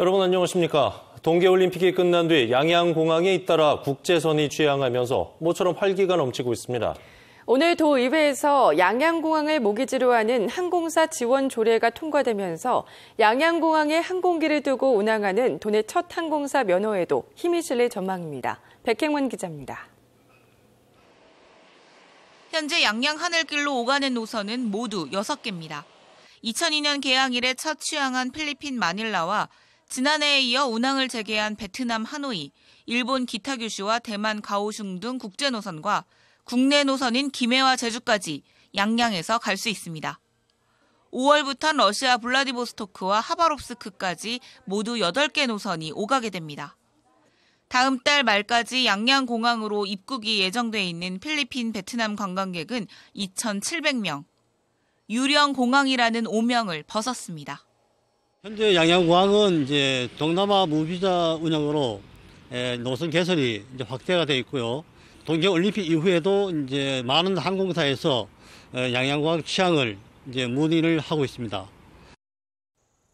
여러분 안녕하십니까? 동계올림픽이 끝난 뒤 양양공항에 잇따라 국제선이 취항하면서 모처럼 활기가 넘치고 있습니다. 오늘 도의회에서 양양공항을 모기지로 하는 항공사 지원 조례가 통과되면서 양양공항에 항공기를 두고 운항하는 도내 첫 항공사 면허에도 힘이 실릴 전망입니다. 백행원 기자입니다. 현재 양양 하늘길로 오가는 노선은 모두 6개입니다. 2002년 개항 이래 첫 취항한 필리핀 마닐라와 지난해에 이어 운항을 재개한 베트남 하노이, 일본 기타규슈와 대만 가오슝 등 국제 노선과 국내 노선인 김해와 제주까지 양양에서 갈 수 있습니다. 5월부터 러시아 블라디보스토크와 하바롭스크까지 모두 8개 노선이 오가게 됩니다. 다음 달 말까지 양양공항으로 입국이 예정돼 있는 필리핀 베트남 관광객은 2,700명. 유령 공항이라는 오명을 벗었습니다. 현재 양양공항은 이제 동남아 무비자 운영으로 예, 노선 개선이 이제 확대가 되어 있고요. 동계 올림픽 이후에도 이제 많은 항공사에서 예, 양양공항 취향을 이제 문의를 하고 있습니다.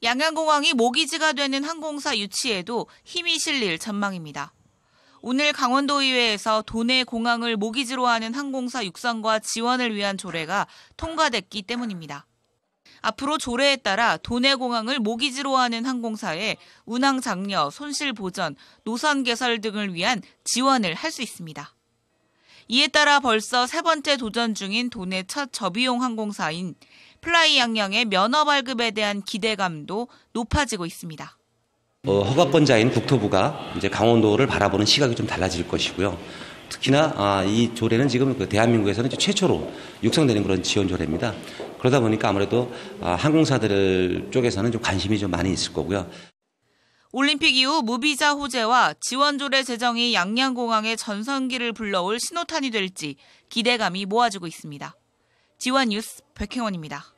양양공항이 모기지가 되는 항공사 유치에도 힘이 실릴 전망입니다. 오늘 강원도의회에서 도내 공항을 모기지로 하는 항공사 육성과 지원을 위한 조례가 통과됐기 때문입니다. 앞으로 조례에 따라 도내 공항을 모기지로 하는 항공사에 운항 장려, 손실 보전, 노선 개설 등을 위한 지원을 할 수 있습니다. 이에 따라 벌써 세 번째 도전 중인 도내 첫 저비용 항공사인 플라이 양양의 면허 발급에 대한 기대감도 높아지고 있습니다. 어, 허가권자인 국토부가 이제 강원도를 바라보는 시각이 좀 달라질 것이고요. 특히나 아, 이 조례는 지금 그 대한민국에서는 최초로 육성되는 그런 지원 조례입니다. 그러다 보니까 아무래도 아, 항공사들 쪽에서는 좀 관심이 좀 많이 있을 거고요. 올림픽 이후 무비자 호재와 지원조례 제정이 양양공항의 전성기를 불러올 신호탄이 될지 기대감이 모아지고 있습니다. 지원 뉴스 백행원입니다.